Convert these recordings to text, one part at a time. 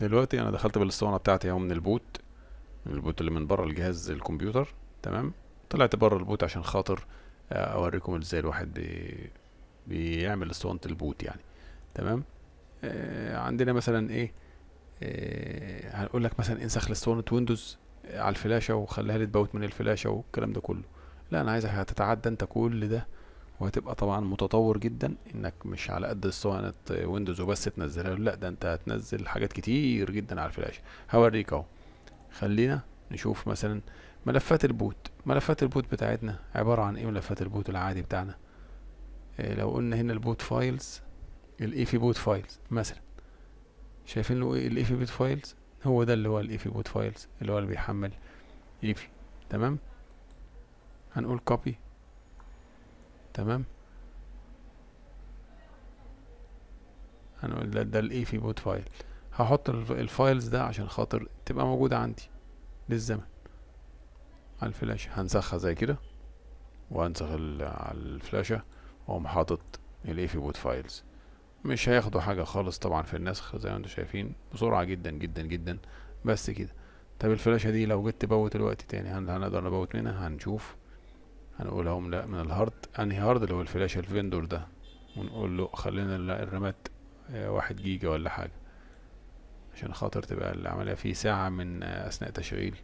دلوقتي انا دخلت بالاسطوانه بتاعتي اهو من البوت من البوت اللي من بره الجهاز الكمبيوتر تمام طلعت بره البوت عشان خاطر آه، اوريكم ازاي الواحد بي... بيعمل اسطوانه البوت يعني تمام آه عندنا مثلا ايه آه هنقول لك مثلا انسخ الاسطوانة ويندوز على الفلاشه وخليها لي تبوت من الفلاشه والكلام ده كله لا انا عايزك هتتعدى انت كل ده وهتبقى طبعا متطور جدا انك مش على قد اسطوانه ويندوز وبس تنزلها لا ده انت هتنزل حاجات كتير جدا على الفلاش هوريك اهو خلينا نشوف مثلا ملفات البوت ملفات البوت بتاعتنا عباره عن ايه ملفات البوت العادي بتاعنا إيه لو قلنا هنا البوت فايلز الاي في بوت فايلز مثلا شايفين له ايه الاي في بوت فايلز هو ده اللي هو الاي في بوت فايلز اللي هو اللي بيحمل ايفي تمام هنقول كوبي تمام هنقول ده, ده الاي في بوت فايل هحط الفايلز ده عشان خاطر تبقى موجودة عندي للزمن على الفلاشة هنسخها زي كده وهنسخ على الفلاشة واقوم حاطط الاي في بوت فايلز مش هياخدوا حاجة خالص طبعا في النسخ زي ما انتم شايفين بسرعة جدا جدا جدا بس كده طب الفلاشة دي لو جيت تبوت الوقت تاني هنقدر نبوت منها هنشوف هنقول اهو لا من الهارد انهي هارد اللي هو الفلاش الفندور ده ونقول له خلينا الرامات آه، واحد جيجا ولا حاجة عشان خاطر تبقى العملية في ساعة من آه، أثناء تشغيل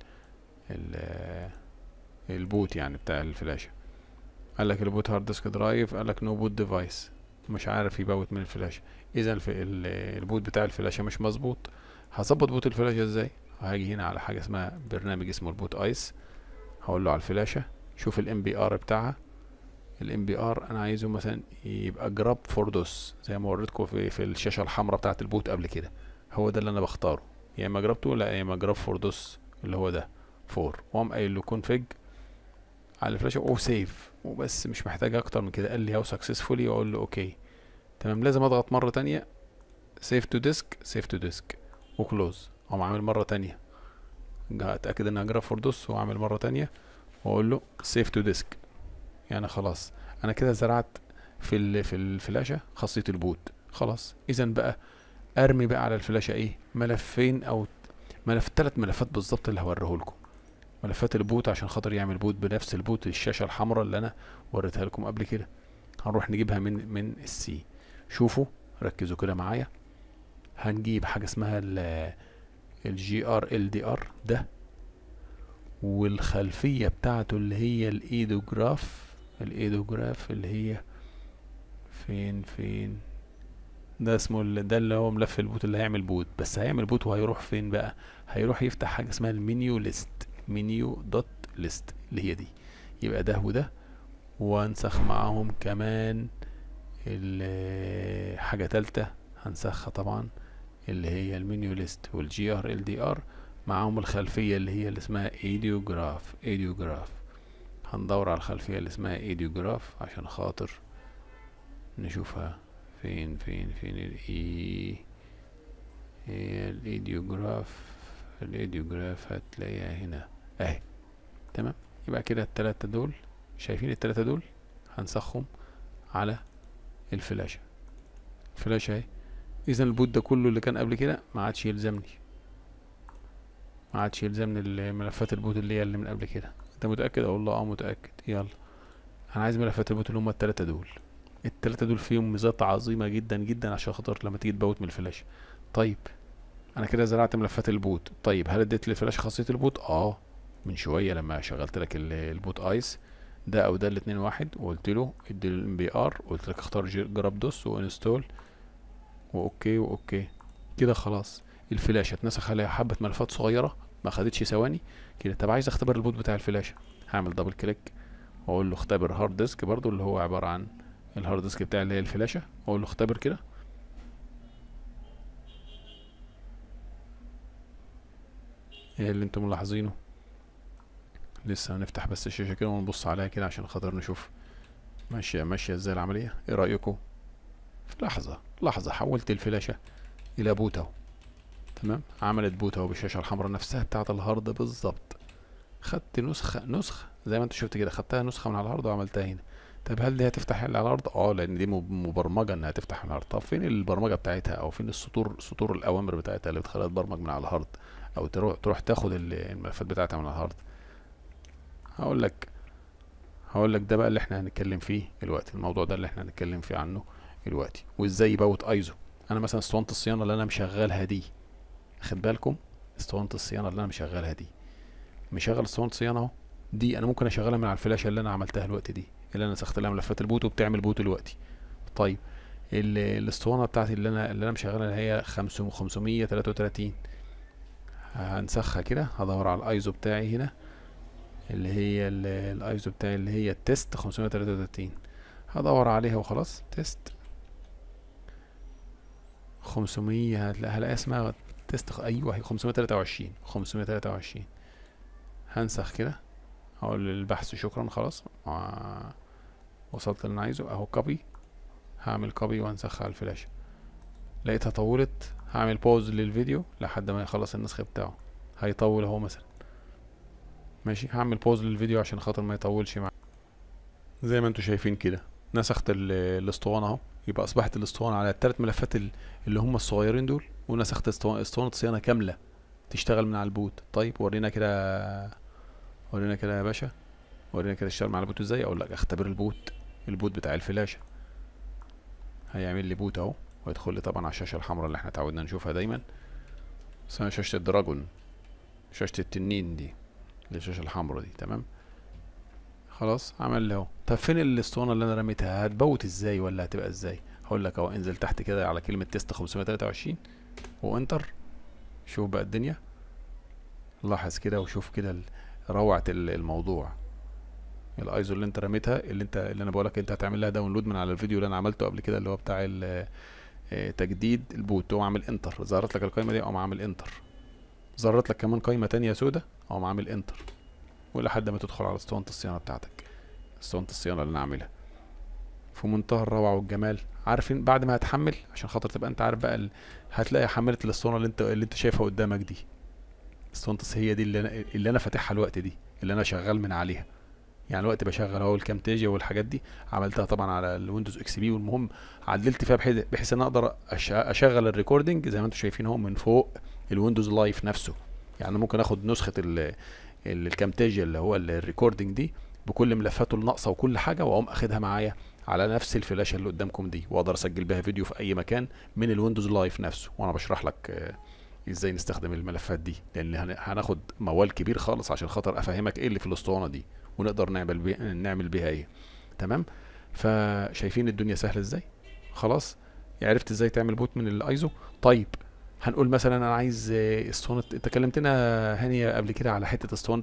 آه، البوت يعني بتاع الفلاشة قالك البوت هارد ديسك درايف قالك نو بوت ديفايس مش عارف يبوت من الفلاشة إذا البوت بتاع الفلاشة مش مظبوط هظبط بوت الفلاشة ازاي هاجي هنا على حاجة اسمها برنامج اسمه البوت ايس هقول له على الفلاشة شوف الام بي ار بتاعها الام بي ار انا عايزه مثلا يبقى جراب فوردوس زي ما وريتكم في, في الشاشه الحمراء بتاعه البوت قبل كده هو ده اللي انا بختاره يا اما جرابته لا يا اما جراب فوردوس اللي هو ده فور واقوم قايل له كونفج على الفلاشه او سيف وبس مش محتاج اكتر من كده قال لي هاو سكسسفولي واقول له اوكي تمام لازم اضغط مره تانية سيف تو ديسك سيف تو ديسك وكلوز اقوم عامل مره تانية اتاكد انها جراب فوردوس واعمل مره تانية واقول له سيف تو ديسك يعني خلاص انا كده زرعت في الـ في الفلاشه خاصيه البوت خلاص اذا بقى ارمي بقى على الفلاشه ايه ملفين او ملف ثلاث ملفات بالظبط اللي هوريه لكم ملفات البوت عشان خاطر يعمل بوت بنفس البوت الشاشه الحمراء اللي انا وريتها لكم قبل كده هنروح نجيبها من من السي شوفوا ركزوا كده معايا هنجيب حاجه اسمها الجي ار ال دي ار ده والخلفية بتاعته اللي هي الايدوجراف الايدوجراف اللي هي فين فين ده اسمه ده اللي هو ملف البوت اللي هيعمل بوت بس هيعمل بوت وهيروح فين بقى هيروح يفتح حاجة اسمها المنيو ليست منيو دوت ليست اللي هي دي يبقى ده وده وانسخ معاهم كمان حاجة تالتة هنسخها طبعا اللي هي المنيو ليست والجي ار ال دي ار معاهم الخلفية اللي هي اللي اسمها ايديوغراف ايديوغراف هندور على الخلفية اللي اسمها ايديوغراف عشان خاطر نشوفها فين فين فين الاي الايديوغراف الايديوغراف هتلاقيها هنا اهي تمام يبقى كده التلاتة دول شايفين التلاتة دول هنسخهم على الفلاشة الفلاشة اهي اذا البوت ده كله اللي كان قبل كده ما عادش يلزمني ما عادش يلزمني الملفات البوت اللي هي اللي من قبل كده انت متاكد اقول له اه متاكد يلا انا عايز ملفات البوت اللي هم التلاته دول التلاته دول فيهم ميزات عظيمه جدا جدا عشان خاطر لما تيجي تبوت من الفلاش طيب انا كده زرعت ملفات البوت طيب هل اديت للفلاش خاصيه البوت اه من شويه لما شغلت لك البوت ايس ده او ده الاتنين واحد وقلت له ادي له الام بي ار وقلت لك اختار جراب دوس وانستول واوكي واوكي كده خلاص الفلاش اتنسخ عليها حبه ملفات صغيره ما خدتش ثواني كده طب عايز اختبر البوت بتاع الفلاشه هعمل دبل كليك واقول له اختبر هارد ديسك برضو اللي هو عباره عن الهارد ديسك بتاع اللي هي الفلاشه واقول له اختبر كده ايه اللي انتم ملاحظينه لسه هنفتح بس الشاشه كده ونبص عليها كده عشان خاطر نشوف ماشيه ماشيه ازاي العمليه ايه رايكم في لحظه لحظه حولت الفلاشه الى بوت اهو تمام عملت بوت اهو بالشاشه الحمراء نفسها بتاعه الهارد بالظبط خدت نسخه نسخه زي ما انت شفت كده خدتها نسخه من على الهارد وعملتها هنا طب هل دي هتفتح على الارض اه لان دي مبرمجه انها تفتح على الهارد طب فين البرمجه بتاعتها او فين السطور سطور الاوامر بتاعتها اللي بتخليها تبرمج من على الهارد او تروح تروح تاخد الملفات بتاعتها من على الهارد هقول لك هقول لك ده بقى اللي احنا هنتكلم فيه دلوقتي الموضوع ده اللي احنا هنتكلم فيه عنه دلوقتي وازاي يبوت ايزو انا مثلا اسطوانه الصيانه اللي انا مشغلها دي خد بالكم اسطوانه الصيانه اللي انا مشغلها دي مشغل اسطوانه الصيانه اهو دي انا ممكن اشغلها من على الفلاشه اللي انا عملتها الوقت دي اللي انا نسخت لها ملفات البوت وبتعمل بوت دلوقتي طيب الاسطوانه بتاعتي اللي انا اللي انا مشغلها هي 533 هنسخها كده هدور على الايزو بتاعي هنا اللي هي الايزو بتاعي اللي هي التست 533 هدور عليها وخلاص تيست 500 هتلاقيها اسمها تست ايوه 523 523 هنسخ كده هقول للبحث شكرا خلاص آه، وصلت اللي انا عايزه اهو كوبي هعمل كوبي وانسخها على الفلاش لقيتها طولت هعمل بوز للفيديو لحد ما يخلص النسخ بتاعه هيطول اهو مثلا ماشي هعمل بوز للفيديو عشان خاطر ما يطولش معايا زي ما انتوا شايفين كده نسخت الاسطوانه اهو يبقى اصبحت الاسطوانه على الثلاث ملفات اللي هم الصغيرين دول ونسخت اسطوانه صيانه كامله تشتغل من على البوت طيب ورينا كده ورينا كده يا باشا ورينا كده اشتغل مع البوت ازاي اقول لك اختبر البوت البوت بتاع الفلاشه هيعمل لي بوت اهو ويدخل لي طبعا على الشاشه الحمراء اللي احنا اتعودنا نشوفها دايما بس انا شاشه الدراجون شاشه التنين دي الشاشه الحمراء دي تمام خلاص عمل اهو طب فين الاسطوانه اللي انا رميتها هتبوت ازاي ولا هتبقى ازاي هقول لك اهو انزل تحت كده على كلمه تيست 523 وانتر شوف بقى الدنيا لاحظ كده وشوف كده روعه الموضوع الايزو اللي انت رميتها اللي انت اللي انا بقولك انت هتعمل لها داونلود من على الفيديو اللي انا عملته قبل كده اللي هو بتاع آه، تجديد البوت تقوم عامل انتر ظهرت لك القائمه دي اقوم عامل انتر ظهرت لك كمان قائمه تانية سودة اقوم عامل انتر ولحد ما تدخل على اسطوانة الصيانة بتاعتك اسطوانة الصيانة اللي انا عاملها في منتهى الروعة والجمال عارفين بعد ما هتحمل عشان خاطر تبقى انت عارف بقى هتلاقي حملة الاسطوانة اللي انت اللي انت شايفها قدامك دي اسطوانة هي دي اللي انا اللي انا فاتحها الوقت دي اللي انا شغال من عليها يعني الوقت بشغل اهو الكامتاجيا والحاجات دي عملتها طبعا على الويندوز اكس بي والمهم عدلت فيها بحيث بحيث ان اقدر اشغل الريكوردنج زي ما انتم شايفين اهو من فوق الويندوز لايف نفسه يعني ممكن اخد نسخه الكامتاجيا اللي هو الريكوردنج دي بكل ملفاته الناقصه وكل حاجه واقوم اخدها معايا على نفس الفلاشه اللي قدامكم دي واقدر اسجل بها فيديو في اي مكان من الويندوز لايف نفسه وانا بشرح لك آه، ازاي نستخدم الملفات دي لان هناخد موال كبير خالص عشان خاطر افهمك ايه اللي في الاسطوانه دي ونقدر نعمل بي... نعمل بيها ايه تمام فشايفين الدنيا سهله ازاي خلاص عرفت ازاي تعمل بوت من الايزو طيب هنقول مثلا انا عايز اسطوانه انت كلمتنا هاني قبل كده على حته اسطوانه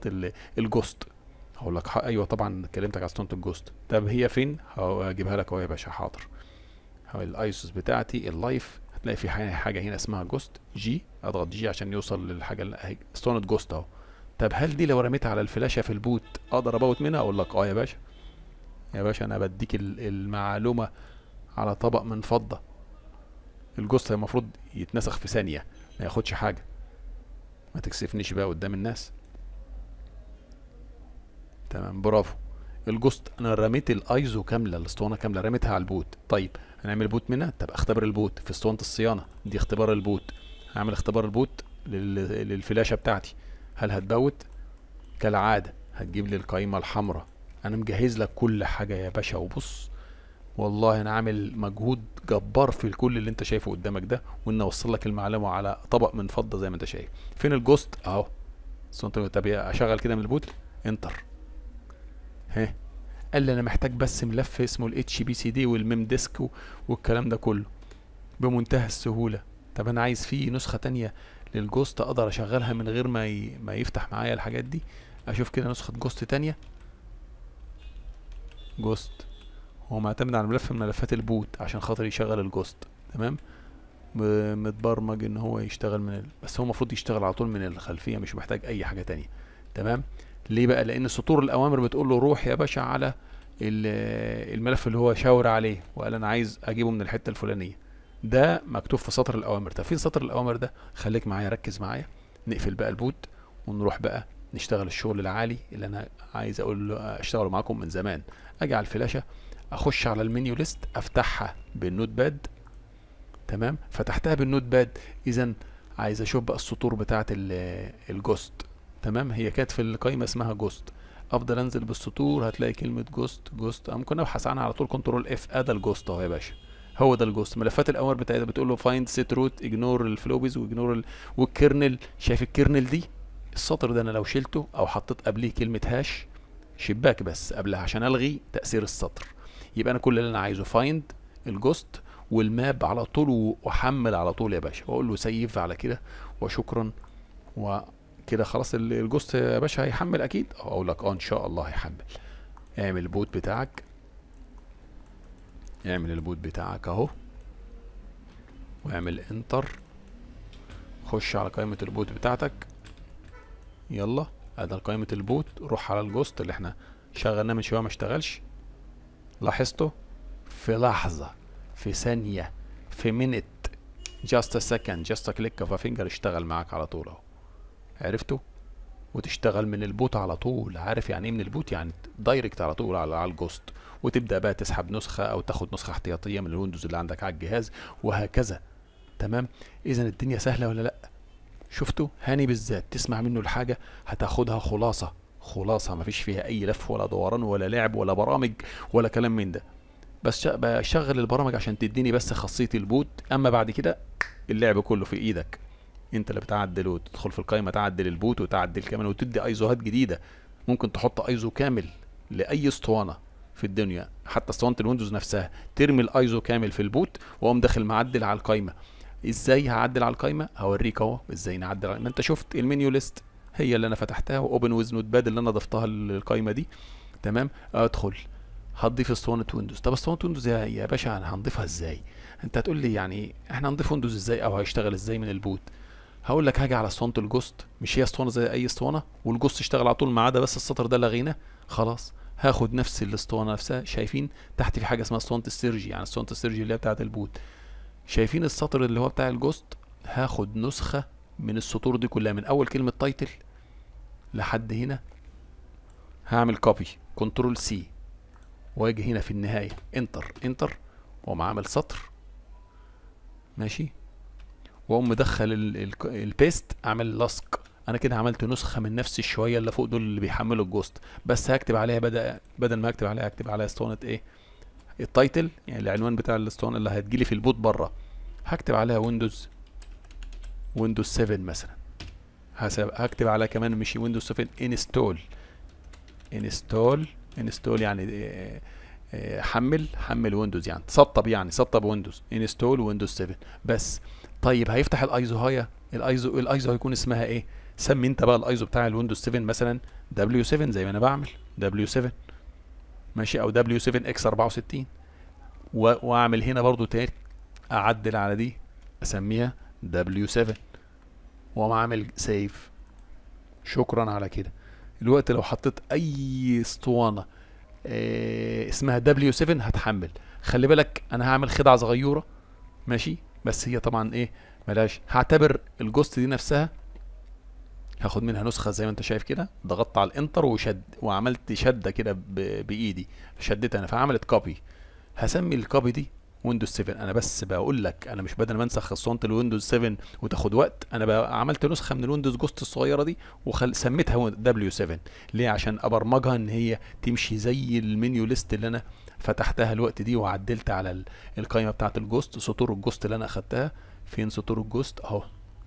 الجوست هقول لك ايوه طبعا كلمتك على اسطوانه الجوست طب هي فين هجيبها لك اهو يا باشا حاضر الايسوس بتاعتي اللايف هتلاقي في حاجه هنا اسمها جوست جي اضغط جي عشان يوصل للحاجه اللي اسطوانه جوست اهو طب هل دي لو رميتها على الفلاشه في البوت اقدر ابوت منها اقول لك اه يا باشا يا باشا انا بديك المعلومه على طبق من فضه الجثه المفروض يتنسخ في ثانيه ما ياخدش حاجه ما تكسفنيش بقى قدام الناس تمام برافو الجوست انا رميت الايزو كامله الاسطوانه كامله رميتها على البوت طيب هنعمل بوت منها طب اختبر البوت في اسطوانه الصيانه دي اختبار البوت هعمل اختبار البوت للفلاشه بتاعتي هل هتبوت كالعاده هتجيب لي القائمه الحمراء انا مجهز لك كل حاجه يا باشا وبص والله انا عامل مجهود جبار في الكل اللي انت شايفه قدامك ده وان اوصل لك المعلومه على طبق من فضه زي ما انت شايف فين الجوست اهو طب اشغل كده من البوتل انتر ها قال لي انا محتاج بس ملف اسمه الاتش بي سي دي والميم ديسك والكلام ده كله بمنتهى السهوله طب انا عايز فيه نسخه تانية للجوست اقدر اشغلها من غير ما ي... ما يفتح معايا الحاجات دي اشوف كده نسخه جوست تانية جوست هو معتمد على ملف من ملفات البوت عشان خاطر يشغل الجوست تمام متبرمج ان هو يشتغل من ال... بس هو المفروض يشتغل على طول من الخلفيه مش محتاج اي حاجه تانية تمام ليه بقى لان سطور الاوامر بتقول له روح يا باشا على الملف اللي هو شاور عليه وقال انا عايز اجيبه من الحته الفلانيه ده مكتوب في سطر الاوامر فين سطر الاوامر ده خليك معايا ركز معايا نقفل بقى البوت ونروح بقى نشتغل الشغل العالي اللي انا عايز اقول اشتغله معاكم من زمان اجي على الفلاشه اخش على المنيو ليست افتحها بالنوت باد تمام فتحتها بالنوت باد اذا عايز اشوف بقى السطور بتاعت الجوست تمام هي كانت في القائمه اسمها جوست افضل انزل بالسطور هتلاقي كلمه جوست جوست ممكن ابحث عنها على طول كنترول اف ادي آه، الجوست اهو يا باشا هو ده الجوست ملفات الاوامر بتاعتها بتقول له فايند سيت روت اجنور الفلوبيز واجنور والكيرنل شايف الكيرنل دي السطر ده انا لو شلته او حطيت قبليه كلمه هاش شباك بس قبلها عشان الغي تاثير السطر يبقى انا كل اللي انا عايزه فايند الجوست والماب على طول واحمل على طول يا باشا واقول له سيف على كده وشكرا وكده خلاص الجوست يا باشا هيحمل اكيد اقول لك اه ان شاء الله هيحمل اعمل البوت بتاعك اعمل البوت بتاعك اهو واعمل انتر خش على قائمة البوت بتاعتك يلا ادي قائمة البوت روح على الجوست اللي احنا شغلناه من شوية ما اشتغلش لاحظته في لحظة في ثانية في منت جاست سكند جاست كليك اوف فينجر اشتغل معاك على طول اهو عرفته وتشتغل من البوت على طول عارف يعني ايه من البوت يعني دايركت على طول على الجوست وتبدا بقى تسحب نسخه او تاخد نسخه احتياطيه من الويندوز اللي عندك على الجهاز وهكذا تمام اذا الدنيا سهله ولا لا شفتوا هاني بالذات تسمع منه الحاجه هتاخدها خلاصه خلاصه ما فيش فيها اي لف ولا دوران ولا لعب ولا برامج ولا كلام من ده بس بشغل البرامج عشان تديني بس خاصيه البوت اما بعد كده اللعب كله في ايدك انت اللي بتعدل وتدخل في القائمه تعدل البوت وتعدل كمان وتدي ايزوهات جديده ممكن تحط ايزو كامل لاي اسطوانه في الدنيا حتى اسطوانه الويندوز نفسها ترمي الايزو كامل في البوت واقوم داخل معدل على القائمه ازاي هعدل على القائمه هوريك اهو ازاي نعدل ما انت شفت المنيو ليست هي اللي انا فتحتها واوبن ويز نوت باد اللي انا ضفتها للقائمه دي تمام ادخل هتضيف اسطوانه ويندوز طب اسطوانه ويندوز يا باشا هنضيفها ازاي انت هتقول لي يعني احنا هنضيف ويندوز ازاي او هيشتغل ازاي من البوت هقول لك هاجي على اسطوانه الجوست مش هي اسطوانه زي اي اسطوانه والجوست اشتغل على طول ما عدا بس السطر ده لغيناه خلاص هاخد نفس الاسطوانه نفسها شايفين تحت في حاجه اسمها اسطوانه السيرجي يعني اسطوانه السيرجي اللي هي بتاعت البوت شايفين السطر اللي هو بتاع الجوست هاخد نسخه من السطور دي كلها من اول كلمه تايتل لحد هنا هعمل كوبي كنترول سي واجي هنا في النهايه انتر انتر واقوم عامل سطر ماشي واقوم مدخل البيست اعمل لصق انا كده عملت نسخه من نفس الشويه اللي فوق دول اللي بيحملوا الجوست بس هكتب عليها بدل بدل ما اكتب عليها هكتب عليها اسطوانه ايه التايتل يعني العنوان بتاع الاسطوانه اللي هتجيلي في البوت بره هكتب عليها ويندوز ويندوز 7 مثلا هكتب على كمان مش ويندوز 7 انستول انستول انستول يعني آه، آه، حمل حمل ويندوز يعني سطب يعني سطب ويندوز انستول ويندوز 7 بس طيب هيفتح الايزو هاي الايزو الايزو هيكون اسمها ايه سمي انت بقى الايزو بتاع الويندوز 7 مثلا W7 زي ما انا بعمل W7 ماشي او W7X64 واعمل هنا برضو تاني اعدل على دي اسميها W7 واقوم عامل سيف شكرا على كده الوقت لو حطيت اي اسطوانه إيه اسمها W7 هتحمل خلي بالك انا هعمل خدعه صغيره ماشي بس هي طبعا ايه ملاش هعتبر الجوست دي نفسها هاخد منها نسخه زي ما انت شايف كده ضغطت على الانتر وشد وعملت شده كده بايدي شدتها انا فعملت كوبي هسمي الكوبي دي ويندوز 7 انا بس بقول لك انا مش بدل ما انسخ اسطوانه الويندوز 7 وتاخد وقت انا بقى عملت نسخه من الويندوز جوست الصغيره دي وسميتها دبليو 7 ليه عشان ابرمجها ان هي تمشي زي المنيو ليست اللي انا فتحتها الوقت دي وعدلت على القائمه بتاعه الجوست سطور الجوست اللي انا اخدتها فين سطور الجوست اهو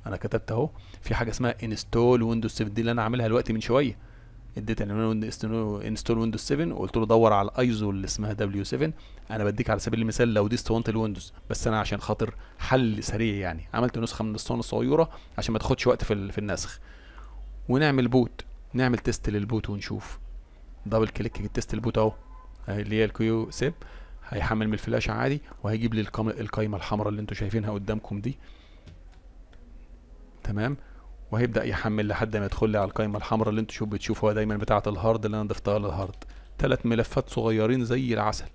انا كتبت اهو في حاجه اسمها انستول ويندوز 7 دي اللي انا عاملها الوقت من شويه اديت عنوان انستول ويندوز 7 وقلت له دور على الايزو اللي اسمها دبليو 7 انا بديك على سبيل المثال لو دي استوانت الويندوز بس انا عشان خاطر حل سريع يعني عملت نسخه من الاسطوانه الصغيره عشان ما تاخدش وقت في, في النسخ ونعمل بوت نعمل تيست للبوت ونشوف دبل كليك في البوت اهو اللي هي الكيو سيب هيحمل من الفلاش عادي وهيجيب لي القائمه الحمراء اللي انتم شايفينها قدامكم دي تمام وهيبدا يحمل لحد ما يدخل لي على القائمه الحمراء اللي انتوا بتشوفوها دايما بتاعه الهارد اللي انا ضفتها للهارد ثلاث ملفات صغيرين زي العسل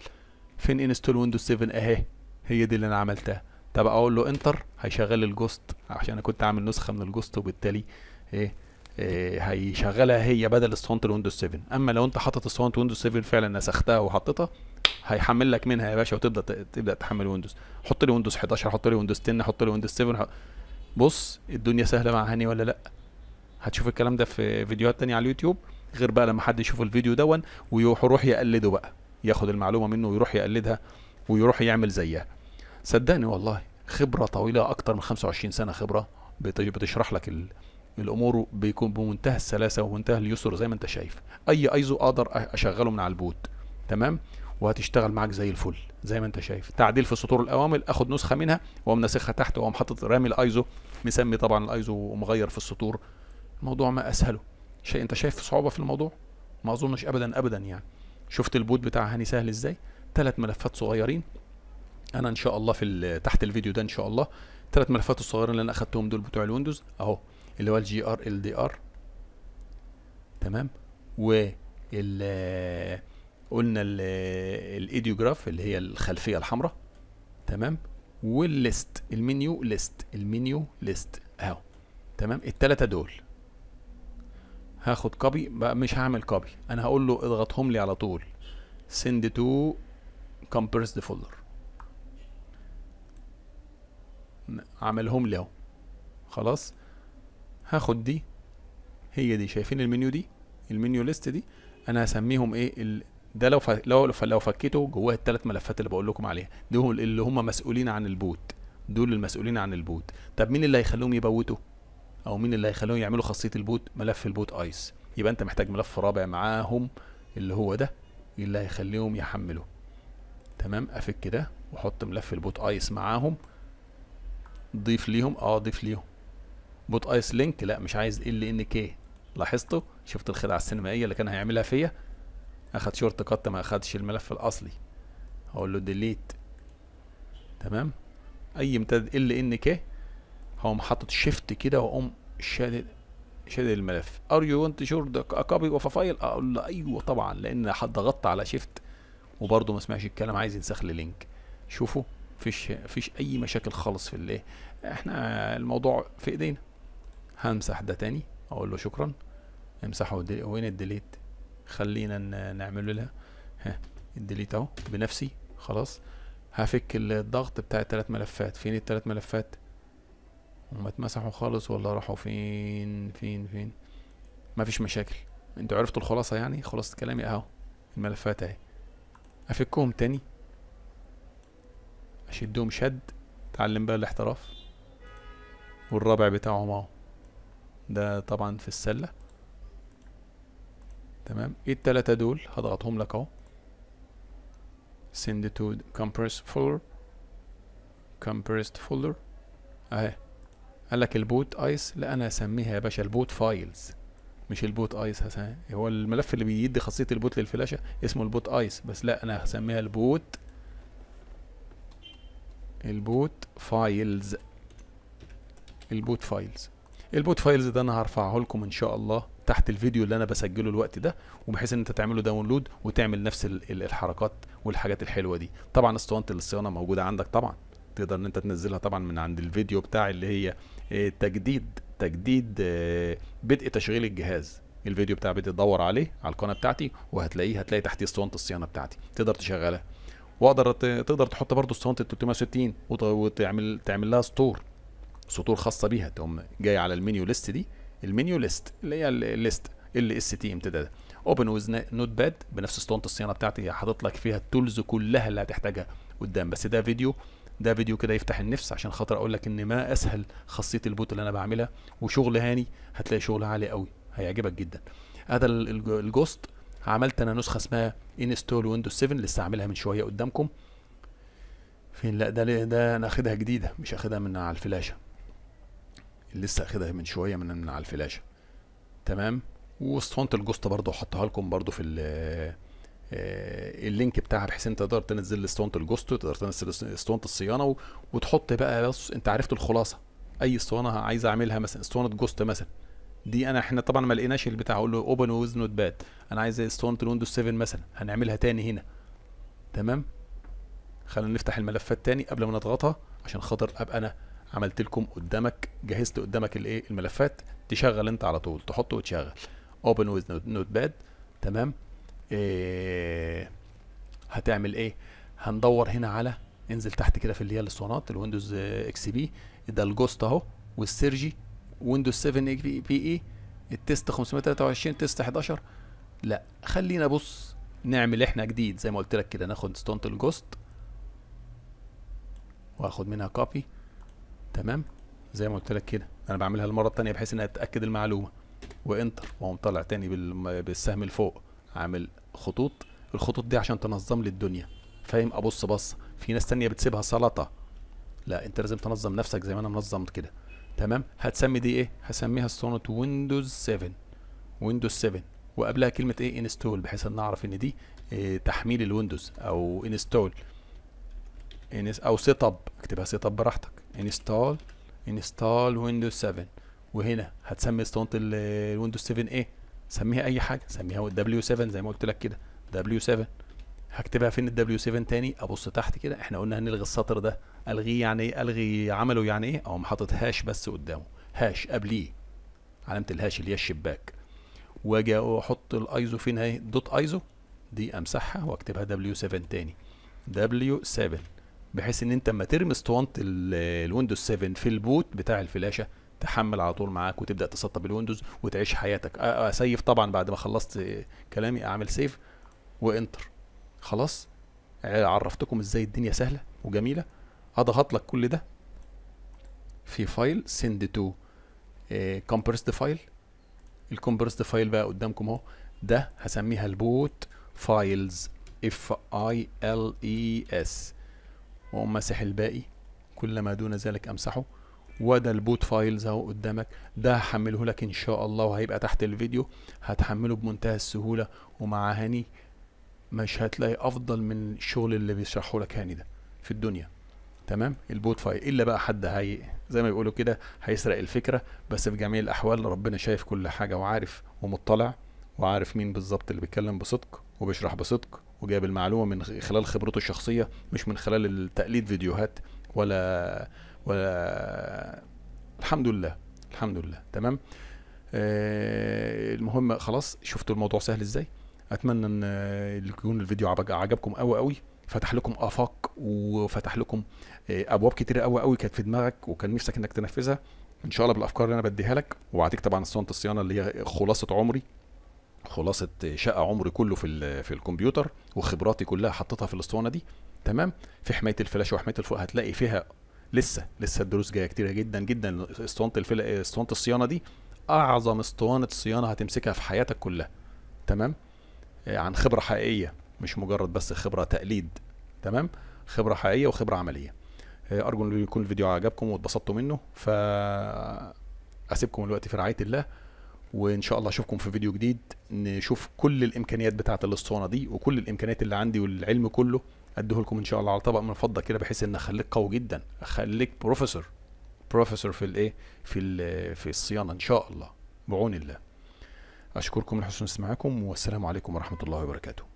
فين انستول ويندوز 7 اهي هي دي اللي انا عملتها طب اقول له انتر هيشغل الجوست عشان انا كنت عامل نسخه من الجوست وبالتالي ايه, إيه، هيشغلها هي بدل اسطوانه الويندوز 7 اما لو انت حاطط اسطوانه ويندوز 7 فعلا نسختها وحطيتها هيحمل لك منها يا باشا وتبدا تبدا تحمل ويندوز حط لي ويندوز 11 حط لي ويندوز 10 حط لي ويندوز 7 بص الدنيا سهله مع هاني ولا لا هتشوف الكلام ده في فيديوهات تانية على اليوتيوب غير بقى لما حد يشوف الفيديو دون ويروح يقلده بقى ياخد المعلومه منه ويروح يقلدها ويروح يعمل زيها صدقني والله خبره طويله اكتر من 25 سنه خبره بتشرح لك الامور بيكون بمنتهى السلاسه ومنتهى اليسر زي ما انت شايف اي ايزو اقدر اشغله من على البوت تمام وهتشتغل معاك زي الفل زي ما انت شايف تعديل في سطور الاوامر اخد نسخه منها واقوم ناسخها تحت واقوم حاطط رامي الايزو مسمي طبعا الايزو ومغير في السطور الموضوع ما اسهله شيء انت شايف صعوبه في الموضوع ما اظنش ابدا ابدا يعني شفت البوت بتاع هاني سهل ازاي ثلاث ملفات صغيرين انا ان شاء الله في تحت الفيديو ده ان شاء الله ثلاث ملفات الصغيرين اللي انا اخدتهم دول بتوع الويندوز اهو اللي هو الجي ار ال دي ار تمام و ال قلنا الايديوجراف اللي هي الخلفيه الحمراء تمام والليست المنيو ليست المنيو ليست اهو تمام التلاتة دول هاخد كوبي مش هعمل كوبي انا هقول له اضغطهم لي على طول تو كومبرس ذا فولدر عملهم لي اهو خلاص هاخد دي هي دي شايفين المنيو دي المنيو ليست دي انا هسميهم ايه ده لو ف... لو لو فكيته جواه الثلاث ملفات اللي بقول لكم عليها دول اللي هم مسؤولين عن البوت دول المسؤولين عن البوت طب مين اللي هيخليهم يبوتوا او مين اللي هيخليهم يعملوا خاصيه البوت ملف البوت ايس يبقى انت محتاج ملف رابع معاهم اللي هو ده اللي هيخليهم يحملوا تمام افك ده واحط ملف البوت ايس معاهم ضيف ليهم اه ضيف ليهم بوت ايس لينك لا مش عايز ال ان كي لاحظتوا شفت الخدعه السينمائيه اللي كان هيعملها فيا اخد شورت كات ما اخدش الملف الاصلي هقول له ديليت تمام اي امتداد ال ان كي هقوم حاطط شيفت كده واقوم شادد شادد الملف ار يو وانت شور كوبي اوف فايل اقول له ايوه طبعا لان ضغطت على شيفت وبرده ما سمعش الكلام عايز ينسخ لي لينك شوفوا مفيش مفيش اي مشاكل خالص في الايه احنا الموضوع في ايدينا همسح ده تاني اقول له شكرا امسحه وين الديليت خلينا نعمل لها الديليت اهو بنفسي خلاص هفك الضغط بتاع التلات ملفات فين التلات ملفات هما اتمسحوا خالص ولا راحوا فين فين فين مفيش مشاكل انتوا عرفتوا الخلاصه يعني خلاصه كلامي اهو الملفات اهي افكهم تاني اشدهم شد اتعلم بقى الاحتراف والرابع بتاعهم اهو ده طبعا في السله تمام ايه التلاتة دول هضغطهم لك اهو send to compressed folder compressed folder اهي قال لك البوت ايس لا انا هسميها يا باشا البوت فايلز مش البوت ايس هسميها هو الملف اللي بيدي خاصيه البوت للفلاشه اسمه البوت ايس بس لا انا هسميها البوت البوت فايلز البوت فايلز البوت فايلز ده انا هرفعه لكم ان شاء الله تحت الفيديو اللي انا بسجله الوقت ده وبحيث ان انت تعمله داونلود وتعمل نفس الحركات والحاجات الحلوه دي طبعا اسطوانه الصيانه موجوده عندك طبعا تقدر ان انت تنزلها طبعا من عند الفيديو بتاع اللي هي آه، تجديد تجديد آه، بدء تشغيل الجهاز الفيديو بتاع بدء تدور عليه على القناه بتاعتي وهتلاقيه هتلاقي تحتيه اسطوانه الصيانه بتاعتي تقدر تشغلها واقدر تقدر تحط برضه اسطوانه 360 وتعمل تعمل لها سطور سطور خاصه بيها تقوم جاي على المنيو ليست دي المنيو ليست اللي هي الليست ال اس تي امتداد اوبن ويز نوت باد بنفس اسطوانه الصيانه بتاعتي حاطط لك فيها التولز كلها اللي هتحتاجها قدام بس ده فيديو ده فيديو كده يفتح النفس عشان خاطر اقول لك ان ما اسهل خاصيه البوت اللي انا بعملها وشغل هاني هتلاقي شغل عالي قوي هيعجبك جدا هذا الجوست عملت انا نسخه اسمها انستول ويندوز 7 لسه عاملها من شويه قدامكم فين لا ده ده انا اخدها جديده مش اخدها من على الفلاشه اللي لسه اخدها من شويه من, على الفلاشه تمام واسطوانه الجوست برضو حطها لكم برضو في آه، اللينك بتاعها بحيث انت تقدر تنزل اسطوانه الجوست وتقدر تنزل اسطوانه الصيانه وتحط بقى بص انت عرفت الخلاصه اي اسطوانه عايز اعملها مثلا اسطوانه جوست مثلا دي انا احنا طبعا ما لقيناش البتاع اقول له اوبن ويز نوت باد انا عايز اسطوانه الويندوز 7 مثلا هنعملها تاني هنا تمام خلينا نفتح الملفات تاني قبل ما نضغطها عشان خاطر ابقى انا عملت لكم قدامك جهزت قدامك الايه الملفات تشغل انت على طول تحطه وتشغل اوبن ويز نوت باد تمام إيه هتعمل ايه هندور هنا على انزل تحت كده في اللي هي الاسطوانات الويندوز اكس بي ده الجوست اهو والسيرجي ويندوز 7 بي اي التيست 523 تيست 11 لا خلينا بص نعمل احنا جديد زي ما قلت لك كده ناخد ستونت الجوست واخد منها كوبي تمام زي ما قلت لك كده انا بعملها المره الثانيه بحيث ان اتاكد المعلومه وانتر واقوم طالع تاني بالسهم فوق عامل خطوط الخطوط دي عشان تنظم لي الدنيا فاهم ابص بص في ناس تانية بتسيبها سلطه لا انت لازم تنظم نفسك زي ما انا منظمت كده تمام هتسمي دي ايه هسميها اسطوانه ويندوز 7 ويندوز 7 وقبلها كلمه ايه انستول بحيث ان اعرف ان دي إيه تحميل الويندوز او انستول او سيت اب اكتبها سيت اب براحتك انستال انستال ويندوز 7 وهنا هتسمي اسطوانه الويندوز 7 ايه سميها اي حاجه سميها دبليو 7 زي ما قلت لك كده دبليو 7 هكتبها فين الدبليو 7 تاني ابص تحت كده احنا قلنا هنلغي السطر ده الغيه يعني ايه الغي عمله يعني ايه اقوم حاطط هاش بس قدامه هاش قبليه علامه الهاش اللي هي الشباك واجي احط الايزو فين اهي دوت ايزو دي امسحها واكتبها دبليو 7 تاني دبليو 7 بحيث ان انت اما ترمي اسطوانه الويندوز 7 في البوت بتاع الفلاشه تحمل على طول معاك وتبدا تسطب الويندوز وتعيش حياتك اسيف طبعا بعد ما خلصت كلامي اعمل سيف وانتر خلاص عرفتكم ازاي الدنيا سهله وجميله اضغط لك كل ده في فايل سند تو كومبرست فايل الكومبرست فايل بقى قدامكم اهو ده هسميها البوت فايلز اف اي ال اي اس واقوم ماسح الباقي كل ما دون ذلك امسحه وده البوت فايلز اهو قدامك ده هحمله لك ان شاء الله وهيبقى تحت الفيديو هتحمله بمنتهى السهوله ومع هاني مش هتلاقي افضل من الشغل اللي بيشرحه لك هاني ده في الدنيا تمام البوت فايل الا بقى حد هي زي ما بيقولوا كده هيسرق الفكره بس في جميع الاحوال ربنا شايف كل حاجه وعارف ومطلع وعارف مين بالظبط اللي بيتكلم بصدق وبيشرح بصدق وجاب المعلومه من خلال خبرته الشخصيه مش من خلال التقليد فيديوهات ولا ولا الحمد لله الحمد لله تمام آه، المهم خلاص شفتوا الموضوع سهل ازاي اتمنى ان يكون الفيديو عجبكم قوي قوي فتح لكم افاق وفتح لكم آه، ابواب كتير قوي قوي كانت في دماغك وكان نفسك انك تنفذها ان شاء الله بالافكار اللي انا بديها لك وعديك طبعا اسطوانه الصيانه اللي هي خلاصه عمري خلاصه شقى عمري كله في في الكمبيوتر وخبراتي كلها حطيتها في الاسطوانه دي تمام في حمايه الفلاشه وحمايه الفوق هتلاقي فيها لسه لسه الدروس جايه كتيره جدا جدا اسطوانه الفل... اسطوانه الصيانه دي اعظم اسطوانه صيانه هتمسكها في حياتك كلها تمام آه، عن خبره حقيقيه مش مجرد بس خبره تقليد تمام خبره حقيقيه وخبره عمليه آه، ارجو ان يكون الفيديو عجبكم واتبسطتوا منه ف اسيبكم في رعايه الله وان شاء الله اشوفكم في فيديو جديد نشوف كل الامكانيات بتاعه الاسطوانه دي وكل الامكانيات اللي عندي والعلم كله اديه لكم ان شاء الله على طبق من الفضه كده بحيث ان اخليك قوي جدا اخليك بروفيسور بروفيسور في الايه في في الصيانه ان شاء الله بعون الله اشكركم لحسن استماعكم والسلام عليكم ورحمه الله وبركاته